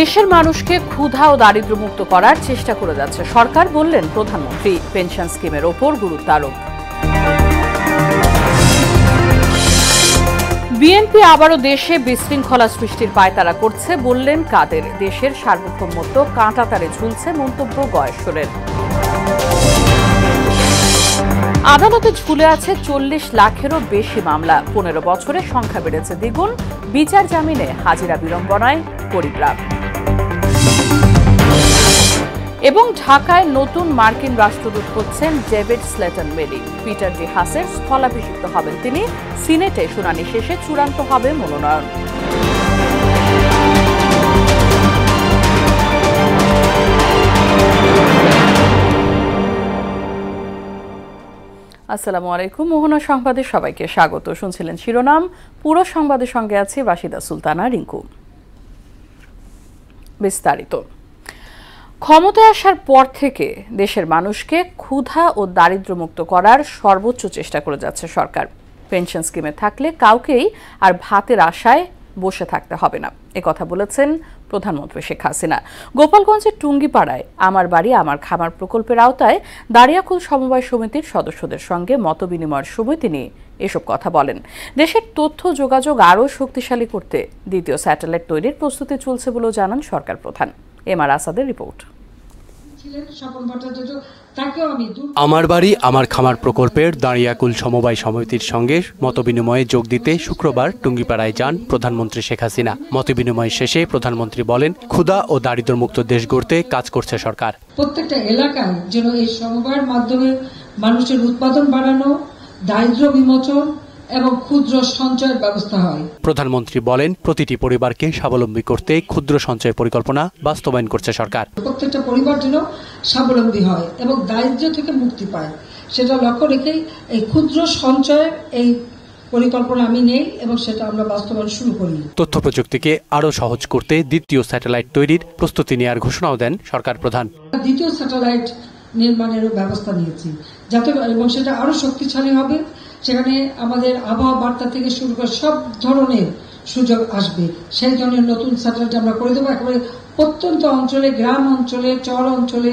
দেশের মানুষকে ক্ষুধা ও দারিদ্র্যমুক্ত করার চেষ্টা করে যাচ্ছে সরকার বললেন প্রধানমন্ত্রী পেনশন স্কিমের ওপর গুরুত্ব আরোপ বিএনপি আবারও দেশে বিশৃঙ্খলা সৃষ্টির পায়তারা করছে বললেন কাদের দেশের সার্বভৌমত্ব কাঁটাতারে ঝুলছে মন্তব্য গয়েশ্বরের আদালতে ঝুলে আছে চল্লিশ লাখেরও বেশি মামলা পনেরো বছরে সংখ্যা বেড়েছে দ্বিগুণ বিচার জামিনে হাজিরা বিড়ম্বনায় গরিবরা এবং ঢাকায় নতুন মার্কিন রাষ্ট্রদূত হচ্ছেন David Slayton Meale Peter D হাসের স্থলাভিষিক্ত হবেন তিনি সিনেটে শুনানি শেষে চূড়ান্ত হবে মনোনয়ন আসসালামু আলাইকুম মোহনা সংবাদে সবাইকে স্বাগত শুনছিলেন শিরোনাম পুরো সংবাদের সঙ্গে আছে বাসিদা সুলতানা রিঙ্কু বিস্তারিত ক্ষমতায় আসার পর থেকে দেশের মানুষকে ক্ষুধা ও দারিদ্র্যমুক্ত করার সর্বোচ্চ চেষ্টা করে যাচ্ছে সরকার পেনশন স্কিমে থাকলে কাউকেই আর ভাতের আশায় বসে থাকতে হবে না এ কথা বলেছেন প্রধানমন্ত্রী শেখ হাসিনা গোপালগঞ্জের টুঙ্গিপাড়ায় আমার বাড়ি আমার খামার প্রকল্পের আওতায় দাঁড়িয়াকুল সমবায় সমিতির সদস্যদের সঙ্গে মতবিনিময়ের সময় তিনি এসব কথা বলেন দেশের তথ্য যোগাযোগ আরও শক্তিশালী করতে দ্বিতীয় স্যাটেলাইট তৈরির প্রস্তুতি চলছে বলেও জানান সরকার প্রধান এম আর আসাদের রিপোর্ট আমার বাড়ি আমার খামার প্রকল্পের দাঁড়িয়াকুল সমবায় সমিতির সঙ্গে মতবিনিময়ে যোগ দিতে শুক্রবার টুঙ্গিপাড়ায় যান প্রধানমন্ত্রী শেখ হাসিনা মতবিনিময় শেষে প্রধানমন্ত্রী বলেন ক্ষুধা ও দারিদ্র্যমুক্ত দেশ গড়তে কাজ করছে সরকার প্রত্যেকটা এলাকায় যেন এই সমবায়ের মাধ্যমে মানুষের উৎপাদন বাড়ানো দারিদ্র বিমোচন এবং ক্ষুদ্র সঞ্চয়ের ব্যবস্থা হয় প্রধানমন্ত্রী বলেন প্রতিটি পরিবারকে স্বাবলম্বী করতে ক্ষুদ্র সঞ্চয় পরিকল্পনা বাস্তবায়ন করছে সরকার প্রত্যেকটা পরিবার যেন স্বাবলম্বী হয় এবং দারিদ্র থেকে মুক্তি পায় সেটা লক্ষ্য রেখেই এই ক্ষুদ্র সঞ্চয়ের এই পরিকল্পনা আমি নেই এবং সেটা আমরা বাস্তবায়ন শুরু করি তথ্য প্রযুক্তিকে আরও সহজ করতে দ্বিতীয় স্যাটেলাইট তৈরির প্রস্তুতি নেওয়ার ঘোষণাও দেন সরকার প্রধান দ্বিতীয় স্যাটেলাইট নির্মাণেরও ব্যবস্থা নিয়েছি যাতে এবং সেটা আরও শক্তিশালী হবে সেখানে আমাদের আবহাওয়া বার্তা থেকে শুরু করে সব ধরনের সুযোগ আসবে সেই জন্য নতুন স্যাটেলাইট আমরা করে দেবো একেবারে প্রত্যন্ত অঞ্চলে গ্রাম অঞ্চলে চর অঞ্চলে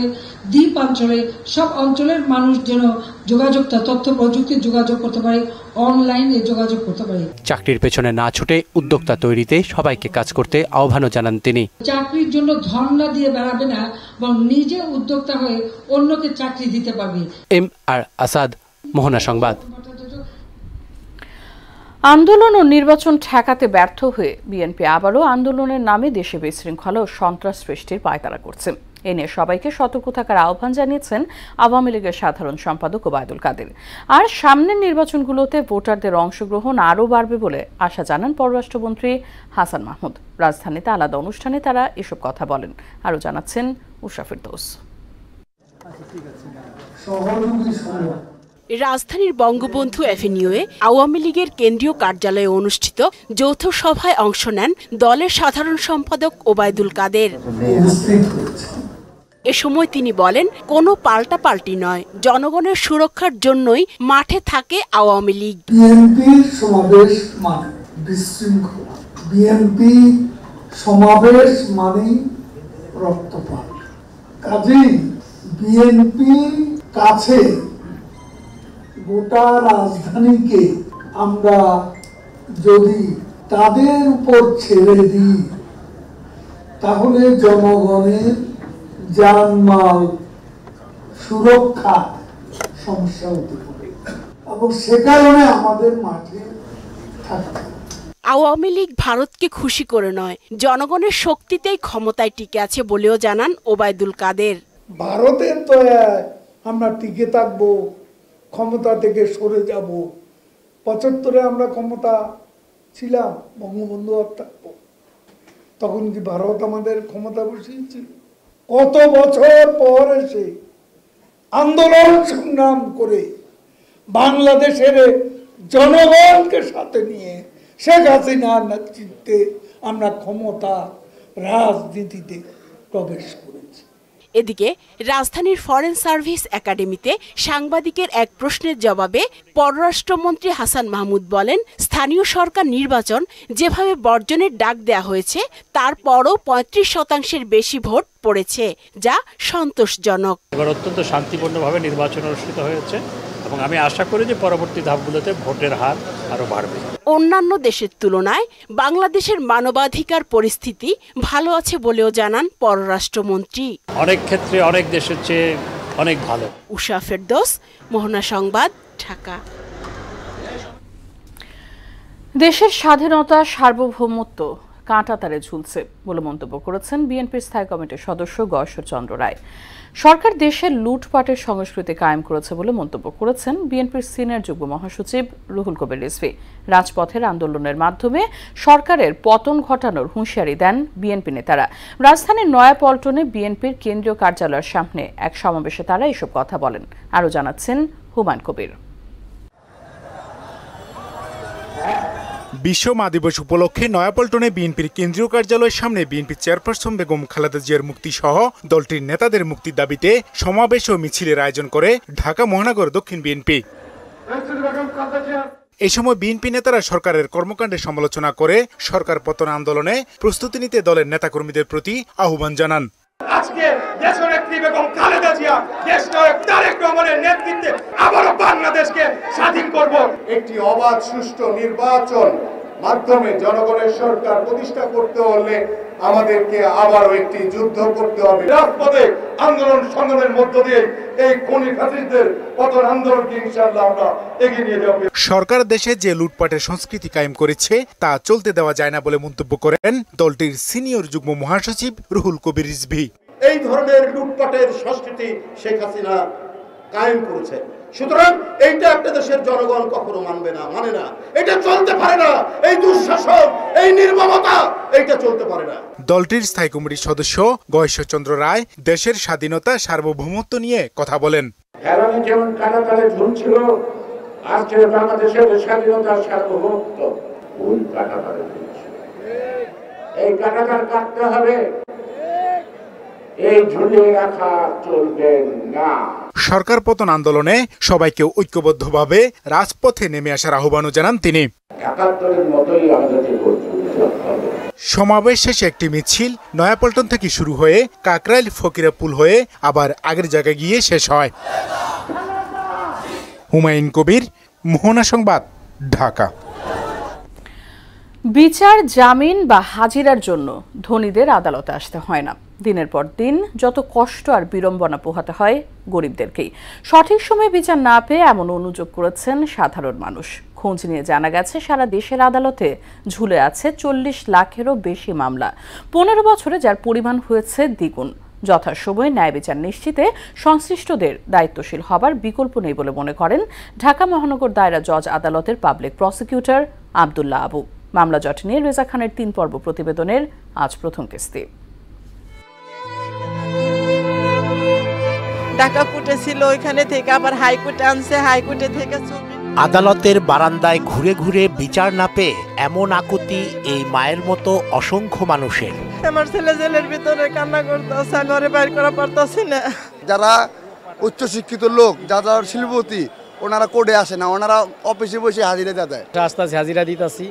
দ্বীপ অঞ্চলে সব অঞ্চলের মানুষ যেন যোগাযোগটা তথ্য প্রযুক্তির যোগাযোগ করতে পারে অনলাইনে যোগাযোগ করতে পারে চাকরির পেছনে না ছুটে উদ্যোক্তা তৈরিতে সবাইকে কাজ করতে আহ্বানও জানান তিনি চাকরির জন্য ধর্ণা দিয়ে বেড়াবে না এবং নিজে উদ্যোক্তা হয়ে অন্যকে চাকরি দিতে পারবে এম আর আসাদ মোহনা সংবাদ আন্দোলন ও নির্বাচন ঠেকাতে ব্যর্থ হয়ে বিএনপি আবারও আন্দোলনের নামে দেশে বিশৃঙ্খলা ও সন্ত্রাস সৃষ্টির পায়তারা করছে এ নিয়ে সবাইকে সতর্ক থাকার আহ্বান জানিয়েছেন আওয়ামী লীগের সাধারণ সম্পাদক ওবায়দুল কাদের আর সামনের নির্বাচনগুলোতে ভোটারদের অংশগ্রহণ আরও বাড়বে বলে আশা জানান পররাষ্ট্রমন্ত্রী হাসান মাহমুদ রাজধানীতে আলাদা অনুষ্ঠানে তারা এসব কথা বলেন আরও জানাচ্ছেন উশাফির দোষ রাজধানীর বঙ্গবন্ধু অ্যাভিনিউয়ে আওয়ামী লীগের কেন্দ্রীয় কার্যালয়ে অনুষ্ঠিত যৌথ সভায় অংশ নেন দলের সাধারণ সম্পাদক ওবায়দুল কাদের এ সময় তিনি বলেন কোনো পাল্টাপাল্টি নয় জনগণের সুরক্ষার জন্যই মাঠে থাকে আওয়ামী লীগ সমাবেশ বিএনপি সমাবেশ মানে রক্তপাত বিএনপি কাছে গোটা রাজধানীকে আমরা যদি তাদের উপর ছেড়ে দিই তাহলে জনগণের যানমাল সুরক্ষা সমস্যা হতে পারে এবং সে কারণে আমাদের মাঠে থাকতে আওয়ামী লীগ ভারতকে খুশি করে নয় জনগণের শক্তিতেই ক্ষমতায় টিকে আছে বলেও জানান ওবায়দুল কাদের ভারতের তো আমরা টিকে থাকবো ক্ষমতা থেকে সরে যাব পঁচাত্তরে আমরা ক্ষমতা ছিলাম বঙ্গবন্ধু হত্যার তখন কি ভারত আমাদের ক্ষমতা বসিয়েছিল কত বছর পর এসে আন্দোলন সংগ্রাম করে বাংলাদেশের জনগণকে সাথে নিয়ে শেখ হাসিনার নেতৃত্বে আমরা ক্ষমতা রাজনীতিতে প্রবেশ করি এদিকে রাজধানীর ফরেন সার্ভিস একাডেমিতে সাংবাদিকের এক প্রশ্নের জবাবে পররাষ্ট্রমন্ত্রী হাসান মাহমুদ বলেন স্থানীয় সরকার নির্বাচন যেভাবে বর্জনের ডাক দেয়া হয়েছে তারপরও পঁয়ত্রিশ শতাংশের বেশি ভোট পড়েছে যা সন্তোষজনক এবার অত্যন্ত শান্তিপূর্ণভাবে নির্বাচন অনুষ্ঠিত হয়েছে এবং আমি আশা করি যে পরবর্তী ধাপগুলোতে ভোটের হার আরো বাড়বে অন্যান্য দেশের তুলনায় বাংলাদেশের মানবাধিকার পরিস্থিতি ভালো আছে বলেও জানান পররাষ্ট্রমন্ত্রী অনেক ক্ষেত্রে অনেক দেশের চেয়ে অনেক ভালো উষা ফেরদোস মোহনা সংবাদ ঢাকা দেশের স্বাধীনতা সার্বভৌমত্ব কাঁটাতারে ঝুলছে বলে মন্তব্য করেছেন বিএনপির স্থায়ী কমিটির সদস্য গয়েশ্বর চন্দ্র রায় সরকার দেশের লুটপাটের সংস্কৃতি কায়েম করেছে বলে মন্তব্য করেছেন বিএনপির সিনিয়র যুগ্ম মহাসচিব রুহুল কবির রিসভি রাজপথের আন্দোলনের মাধ্যমে সরকারের পতন ঘটানোর হুঁশিয়ারি দেন বিএনপি নেতারা রাজধানীর নয়াপল্টনে বিএনপির কেন্দ্রীয় কার্যালয়ের সামনে এক সমাবেশে তারা এসব কথা বলেন আরও জানাচ্ছেন হুমায়ুন কবির বিশ্ব মা দিবস উপলক্ষে নয়াপল্টনে বিএনপির কেন্দ্রীয় কার্যালয়ের সামনে বিএনপি চেয়ারপারসন বেগম খালেদা জিয়ার মুক্তি সহ দলটির নেতাদের মুক্তির দাবিতে সমাবেশ ও মিছিলের আয়োজন করে ঢাকা মহানগর দক্ষিণ বিএনপি এ সময় বিএনপি নেতারা সরকারের কর্মকাণ্ডে সমালোচনা করে সরকার পতন আন্দোলনে প্রস্তুতি নিতে দলের নেতাকর্মীদের প্রতি আহ্বান জানান আজকে দেশনেত্রী বেগম খালেদা জিয়া দেশ নায়ক তারেক রহমানের নেতৃত্বে আবারও বাংলাদেশকে স্বাধীন করব একটি অবাধ সুষ্ঠু নির্বাচন মাধ্যমে জনগণের সরকার প্রতিষ্ঠা করতে হলে আমাদেরকে আবারও একটি যুদ্ধ করতে হবে রাজপথে আন্দোলন সংগ্রামের মধ্য দিয়ে এই খনি খাসিদের পতন আন্দোলনকে ইনশাআল্লাহ আমরা এগিয়ে নিয়ে যাব সরকার দেশে যে লুটপাটের সংস্কৃতি কায়েম করেছে তা চলতে দেওয়া যায় না বলে মন্তব্য করেন দলটির সিনিয়র যুগ্ম মহাসচিব রুহুল কবির রিজভি এই ধরনের লুটপাটের সংস্কৃতি শেখ হাসিনা কায়েম করেছে সুতরাং এইটা একটা দেশের জনগণ কখনো মানবে না মানে না এটা চলতে পারে না এই দুঃশাসন এই নির্মমতা এইটা চলতে পারে না দলটির স্থায়ী কমিটির সদস্য গয়েশ্বরচন্দ্র রায় দেশের স্বাধীনতা সার্বভৌমত্ব নিয়ে কথা বলেন হেরানি যেমন কানাকালে ঝুলছিল আজকে বাংলাদেশের স্বাধীনতা সার্বভৌমত্ব ভুল কানাকালে ঝুলছিল এই কানাকার কাটতে হবে এই ঝুলিয়ে রাখা চলবে না সরকার পতন আন্দোলনে সবাইকে ঐক্যবদ্ধভাবে রাজপথে নেমে আসার আহ্বানও জানান তিনি সমাবেশ শেষে একটি মিছিল নয়াপল্টন থেকে শুরু হয়ে কাকরাইল ফকিরাপুল হয়ে আবার আগের জায়গায় গিয়ে শেষ হয় হুমায়ুন কবির মোহনা সংবাদ ঢাকা বিচার জামিন বা হাজিরার জন্য ধনীদের আদালতে আসতে হয় না দিনের পর দিন যত কষ্ট আর বিড়ম্বনা পোহাতে হয় গরিবদেরকেই সঠিক সময়ে বিচার না পেয়ে এমন অনুযোগ করেছেন সাধারণ মানুষ খোঁজ নিয়ে জানা গেছে সারা দেশের আদালতে ঝুলে আছে চল্লিশ লাখেরও বেশি মামলা পনেরো বছরে যার পরিমাণ হয়েছে দ্বিগুণ যথাসময়ে ন্যায় বিচার নিশ্চিতে সংশ্লিষ্টদের দায়িত্বশীল হবার বিকল্প নেই বলে মনে করেন ঢাকা মহানগর দায়রা জজ আদালতের পাবলিক প্রসিকিউটর আবদুল্লাহ আবু মামলা জট নিয়ে রেজা খানের তিন পর্ব প্রতিবেদনের আজ প্রথম কিস্তি টাকা ওইখানে থেকে আবার আদালতের বারান্দায় ঘুরে ঘুরে বিচার না পেয়ে এমন আকুতি এই মায়ের মতো অসংখ্য মানুষের আমার ছেলে জেলের ভিতরে কান্না করতেছে আচ্ছা, ঘরে বাইর করা পারতেছি না যারা উচ্চশিক্ষিত লোক যারা শিল্পতি ওনারা কোর্টে আসে না ওনারা অফিসে বসে হাজিরা দেয় আসতেছি হাজিরা দিতেছি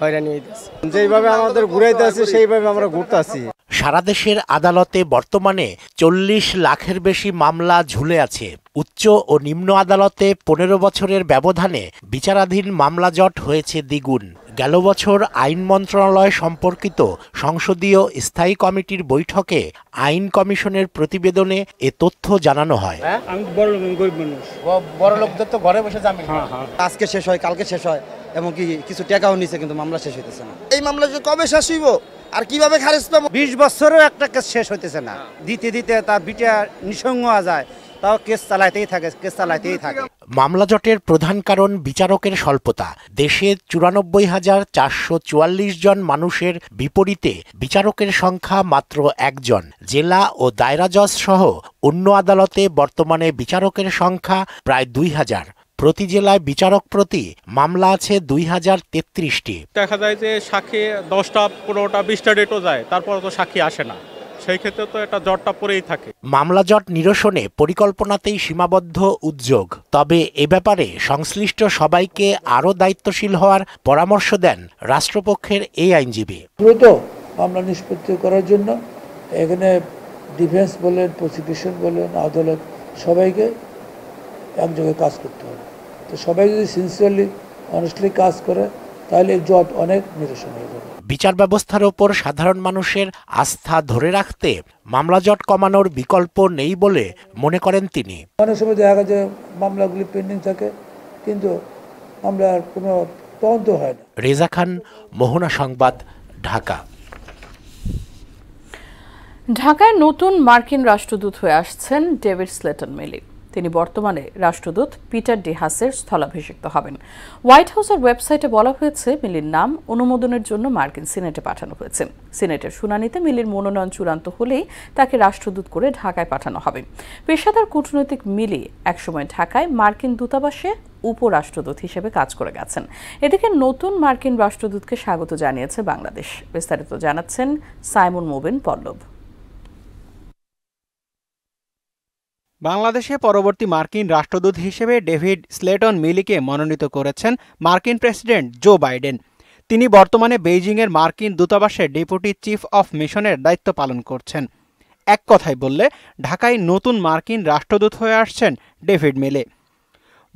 সারা দেশের আদালতে বর্তমানে চল্লিশ লাখের বেশি মামলা ঝুলে আছে উচ্চ ও নিম্ন আদালতে পনেরো বছরের ব্যবধানে বিচারাধীন মামলা জট হয়েছে দ্বিগুণ গেল বছর আইন মন্ত্রণালয় সম্পর্কিত সংসদীয় স্থায়ী কমিটির বৈঠকে আইন কমিশনের প্রতিবেদনে এ তথ্য জানানো হয় হ্যাঁ, হ্যাঁ, হ্যাঁ। আজকে শেষ হয় কালকে শেষ হয় এমনকি কিছু টাকাও নিছে কিন্তু মামলা শেষ হইতেছে না এই মামলা যে কবে শেষ হইব আর কিভাবে খারেজ পাব বিশ বছরও একটা কেস শেষ হইতেছে না দিতে দিতে তার বিটা নিঃসঙ্গ যায় তাও কেস চালাইতেই থাকে কেস চালাইতেই থাকে মামলা জটের প্রধান কারণ বিচারকের স্বল্পতা দেশে চুরানব্বই হাজার চারশো চুয়াল্লিশ জন মানুষের বিপরীতে বিচারকের সংখ্যা মাত্র একজন জেলা ও দায়রা জজ সহ অন্য আদালতে বর্তমানে বিচারকের সংখ্যা প্রায় দুই হাজার প্রতি জেলায় বিচারক প্রতি মামলা আছে দুই হাজার তেত্রিশটি দেখা যায় যে সাক্ষী দশটা পনেরোটা বিশটা ডেটও যায় তারপর তো সাক্ষী আসে না সেই ক্ষেত্রে তো এটা জটটা পড়েই থাকে মামলা জট নিরসনে পরিকল্পনাতেই সীমাবদ্ধ উদ্যোগ তবে এ ব্যাপারে সংশ্লিষ্ট সবাইকে আরও দায়িত্বশীল হওয়ার পরামর্শ দেন রাষ্ট্রপক্ষের এই আইনজীবী দ্রুত মামলা নিষ্পত্তি করার জন্য এখানে ডিফেন্স বলেন প্রসিকিউশন বলেন আদালত সবাইকে একযোগে কাজ করতে হবে তো সবাই যদি সিনসিয়ারলি অনেস্টলি কাজ করে তাহলে জট অনেক নিরসন হয়ে যাবে বিচার ব্যবস্থার ওপর সাধারণ মানুষের আস্থা ধরে রাখতে মামলা জট কমানোর বিকল্প নেই বলে মনে করেন তিনি অনেক সময় দেখা যায় মামলাগুলি পেন্ডিং থাকে কিন্তু মামলার কোনো তদন্ত হয় না রেজা খান মোহনা সংবাদ ঢাকা ঢাকায় নতুন মার্কিন রাষ্ট্রদূত হয়ে আসছেন ডেভিড স্লেটন মেলি তিনি বর্তমানে রাষ্ট্রদূত পিটার ডি হাসের স্থলাভিষিক্ত হবেন হোয়াইট হাউসের ওয়েবসাইটে বলা হয়েছে মিলির নাম অনুমোদনের জন্য মার্কিন সিনেটে পাঠানো হয়েছে সিনেটের শুনানিতে মিলির মনোনয়ন চূড়ান্ত হলেই তাকে রাষ্ট্রদূত করে ঢাকায় পাঠানো হবে পেশাদার কূটনৈতিক মিলি একসময় ঢাকায় মার্কিন দূতাবাসে উপরাষ্ট্রদূত হিসেবে কাজ করে গেছেন এদিকে নতুন মার্কিন রাষ্ট্রদূতকে স্বাগত জানিয়েছে বাংলাদেশ বিস্তারিত জানাচ্ছেন সাইমন মোবেন পল্লব বাংলাদেশে পরবর্তী মার্কিন রাষ্ট্রদূত হিসেবে ডেভিড স্লেটন মিলিকে মনোনীত করেছেন মার্কিন প্রেসিডেন্ট জো বাইডেন তিনি বর্তমানে বেইজিংয়ের মার্কিন দূতাবাসে ডেপুটি চিফ অফ মিশনের দায়িত্ব পালন করছেন এক কথায় বললে ঢাকায় নতুন মার্কিন রাষ্ট্রদূত হয়ে আসছেন ডেভিড মিলে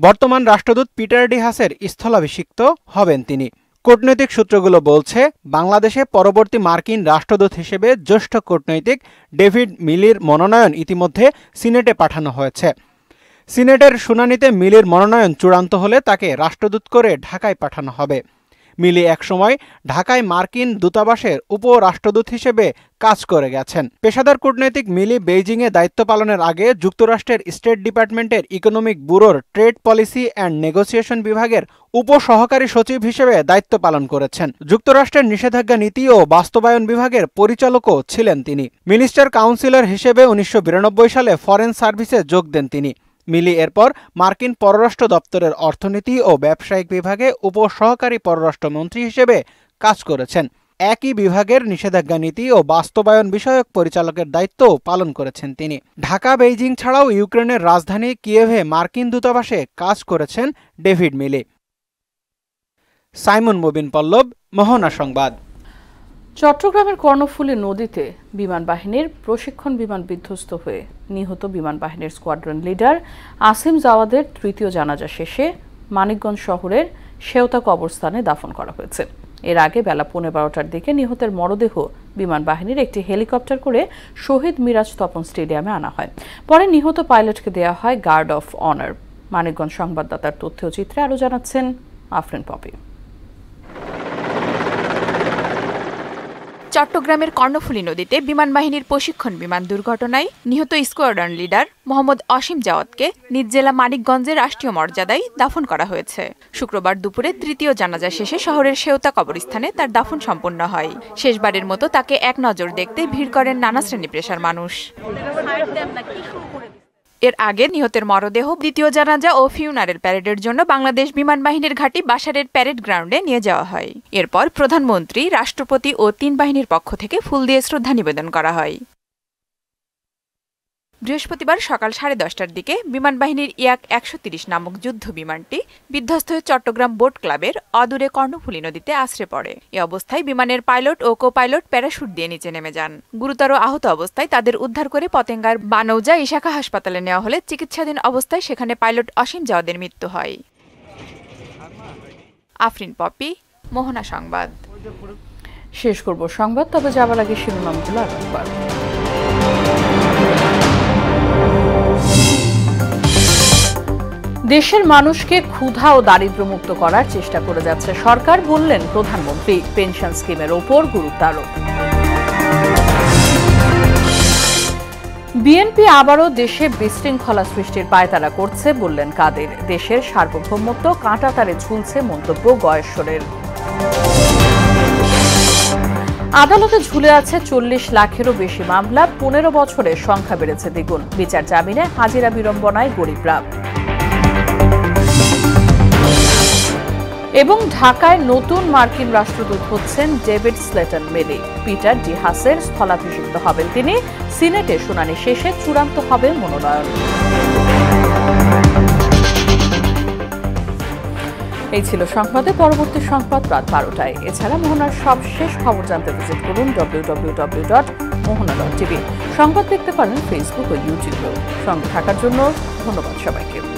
বর্তমান রাষ্ট্রদূত পিটার ডিহাসের স্থলাভিষিক্ত হবেন তিনি কূটনৈতিক সূত্রগুলো বলছে বাংলাদেশে পরবর্তী মার্কিন রাষ্ট্রদূত হিসেবে জ্যেষ্ঠ কূটনৈতিক ডেভিড মিলির মনোনয়ন ইতিমধ্যে সিনেটে পাঠানো হয়েছে সিনেটের শুনানিতে মিলির মনোনয়ন চূড়ান্ত হলে তাকে রাষ্ট্রদূত করে ঢাকায় পাঠানো হবে মিলি একসময় ঢাকায় মার্কিন দূতাবাসের উপরাষ্ট্রদূত হিসেবে কাজ করে গেছেন পেশাদার কূটনৈতিক মিলি বেইজিংয়ে দায়িত্ব পালনের আগে যুক্তরাষ্ট্রের স্টেট ডিপার্টমেন্টের ইকোনমিক ব্যুরোর ট্রেড পলিসি অ্যান্ড নেগোসিয়েশন বিভাগের উপসহকারী সচিব হিসেবে দায়িত্ব পালন করেছেন যুক্তরাষ্ট্রের নিষেধাজ্ঞা নীতি ও বাস্তবায়ন বিভাগের পরিচালকও ছিলেন তিনি মিনিস্টার কাউন্সিলর হিসেবে উনিশশো সালে ফরেন সার্ভিসে যোগ দেন তিনি মিলি এরপর মার্কিন পররাষ্ট্র দপ্তরের অর্থনীতি ও ব্যবসায়িক বিভাগে উপসহকারী পররাষ্ট্রমন্ত্রী হিসেবে কাজ করেছেন একই বিভাগের নিষেধাজ্ঞা নীতি ও বাস্তবায়ন বিষয়ক পরিচালকের দায়িত্ব পালন করেছেন তিনি ঢাকা বেইজিং ছাড়াও ইউক্রেনের রাজধানী কিয়েভে মার্কিন দূতাবাসে কাজ করেছেন ডেভিড মিলি সাইমন মুবিন পল্লব মোহনা সংবাদ চট্টগ্রামের কর্ণফুলী নদীতে বিমান বাহিনীর প্রশিক্ষণ বিমান বিধ্বস্ত হয়ে নিহত বিমান বাহিনীর স্কোয়াড্রন লিডার আসিম জাওয়াদের তৃতীয় জানাজা শেষে মানিকগঞ্জ শহরের শেওতা কবরস্থানে দাফন করা হয়েছে এর আগে বেলা পৌনে বারোটার দিকে নিহতের মরদেহ বিমান বাহিনীর একটি হেলিকপ্টার করে শহীদ মিরাজ তপন স্টেডিয়ামে আনা হয় পরে নিহত পাইলটকে দেয়া হয় গার্ড অফ অনার মানিকগঞ্জ সংবাদদাতার তথ্যচিত্রে আরও জানাচ্ছেন আফরিন পপি চট্টগ্রামের কর্ণফুলী নদীতে বিমান বাহিনীর প্রশিক্ষণ বিমান দুর্ঘটনায় নিহত স্কোয়াড্রন লিডার মোহাম্মদ অসীম জাওয়াতকে নিজ জেলা মানিকগঞ্জের রাষ্ট্রীয় মর্যাদায় দাফন করা হয়েছে শুক্রবার দুপুরে তৃতীয় জানাজা শেষে শহরের সেওতা কবরস্থানে তার দাফন সম্পন্ন হয় শেষবারের মতো তাকে এক নজর দেখতে ভিড় করেন নানা শ্রেণী পেশার মানুষ এর আগে নিহতের মরদেহ দ্বিতীয় জানাজা ও ফিউনারেল প্যারেডের জন্য বাংলাদেশ বিমান বাহিনীর ঘাঁটি বাসারের প্যারেড গ্রাউন্ডে নিয়ে যাওয়া হয় এরপর প্রধানমন্ত্রী রাষ্ট্রপতি ও তিন বাহিনীর পক্ষ থেকে ফুল দিয়ে শ্রদ্ধা নিবেদন করা হয় বৃহস্পতিবার সকাল সাড়ে দশটার দিকে বিমানবাহিনীর ইয়াক একশো তিরিশ নামক যুদ্ধ বিমানটি বিধ্বস্ত হয়ে চট্টগ্রাম বোট ক্লাবের অদূরে কর্ণফুলী নদীতে আশ্রে পড়ে এ অবস্থায় বিমানের পাইলট ও কো পাইলট প্যারাশুট দিয়ে নিচে নেমে যান গুরুতর আহত অবস্থায় তাদের উদ্ধার করে পতেঙ্গার বানৌজা ইশাখা হাসপাতালে নেওয়া হলে চিকিৎসাধীন অবস্থায় সেখানে পাইলট অসীম জাওয়াদের মৃত্যু হয় আফরিন পপি মোহনা সংবাদ শেষ করব সংবাদ তবে যাবার আগে শিরোনামগুলো আরেকবার দেশের মানুষকে ক্ষুধা ও দারিদ্র্যমুক্ত করার চেষ্টা করে যাচ্ছে সরকার বললেন প্রধানমন্ত্রী পেনশন স্কিমের ওপর গুরুত্ব আরোপ বিএনপি আবারও দেশে বিশৃঙ্খলা সৃষ্টির পায়তারা করছে বললেন কাদের দেশের সার্বভৌমত্ব কাঁটাতারে ঝুলছে মন্তব্য গয়েশ্বরের আদালতে ঝুলে আছে চল্লিশ লাখেরও বেশি মামলা পনেরো বছরের সংখ্যা বেড়েছে দ্বিগুণ বিচার জামিনে হাজিরা বিড়ম্বনায় গরিবরা এবং ঢাকায় নতুন মার্কিন রাষ্ট্রদূত হচ্ছেন David Slayton Meale Peter D হাসের স্থলাভিষিক্ত হবেন তিনি সিনেটে শুনানি শেষে চূড়ান্ত হবে মনোনয়ন এই ছিল সংবাদে পরবর্তী সংবাদ রাত বারোটায় এছাড়া মোহনার সবশেষ খবর জানতে ভিজিট করুন W dot Mohona dot TV সংবাদ দেখতে পারেন ফেসবুক ও ইউটিউবেও সঙ্গে থাকার জন্য ধন্যবাদ সবাইকে